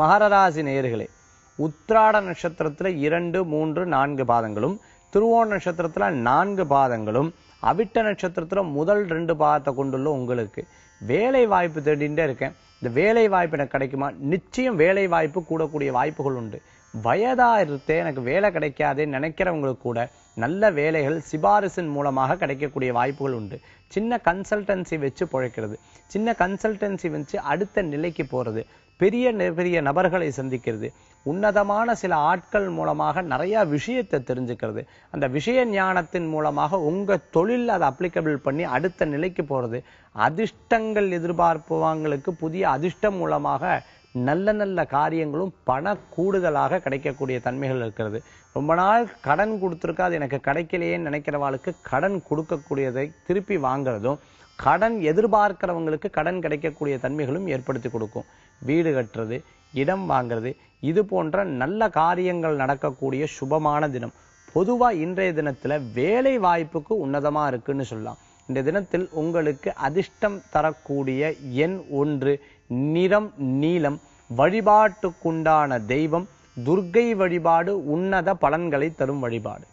மகரராசி நேயர்களே உத்ராட நட்சத்திரத்தில் இரண்டு மூன்று நான்கு பாதங்களும் திருவோண நட்சத்திரத்தில் நான்கு பாதங்களும் அவிட்ட நட்சத்திரத்தில் முதல் ரெண்டு பாகத்தை கொண்டுள்ள உங்களுக்கு வேலை வாய்ப்பு தேடிகிட்டே இருக்கேன் இந்த வேலை வாய்ப்பு எனக்கு கிடைக்குமா நிச்சயம் வேலை வாய்ப்பு கூடக்கூடிய வாய்ப்புகள் உண்டு வயதாக இருந்தே எனக்கு வேலை கிடைக்காதே நினைக்கிறவங்களுக்கு கூட நல்ல வேலைகள் சிபாரிசின் மூலமாக கிடைக்கக்கூடிய வாய்ப்புகள் உண்டு சின்ன கன்சல்டன்சி வச்சு பிழைக்கிறது சின்ன கன்சல்டன்சி வச்சு அடுத்த நிலைக்கு போகிறது பெரிய பெரிய நபர்களை சந்திக்கிறது உன்னதமான சில ஆட்கள் மூலமாக நிறைய விஷயத்தை தெரிஞ்சுக்கிறது அந்த விஷய ஞானத்தின் மூலமாக உங்க தொழில் அதை அப்ளிகபிள் பண்ணி அடுத்த நிலைக்கு போறது அதிர்ஷ்டங்கள் எதிர்பார்ப்பவங்களுக்கு புதிய அதிர்ஷ்டம் மூலமாக நல்ல நல்ல காரியங்களும் பண கூடுதலாக கிடைக்கக்கூடிய தன்மைகள் இருக்கிறது ரொம்ப நாள் கடன் கொடுத்துருக்கா அது எனக்கு கிடைக்கலையேன்னு நினைக்கிறவாளுக்கு கடன் கொடுக்கக்கூடியதை திருப்பி வாங்குறதும் கடன் எதிர்பார்க்கிறவங்களுக்கு கடன் கிடைக்கக்கூடிய தன்மைகளும் ஏற்படுத்தி கொடுக்கும் வீடு கட்டுறது இடம் வாங்கிறது இது போன்ற நல்ல காரியங்கள் நடக்கக்கூடிய சுபமான தினம் பொதுவாக இன்றைய தினத்தில் வேலை வாய்ப்புக்கு உன்னதமாக இருக்குன்னு சொல்லலாம் இந்த தினத்தில் உங்களுக்கு அதிர்ஷ்டம் தரக்கூடிய எண் ஒன்று நிறம் நீளம் வழிபாட்டுக்குண்டான தெய்வம் துர்க்கை வழிபாடு உன்னத பலன்களை தரும் வழிபாடு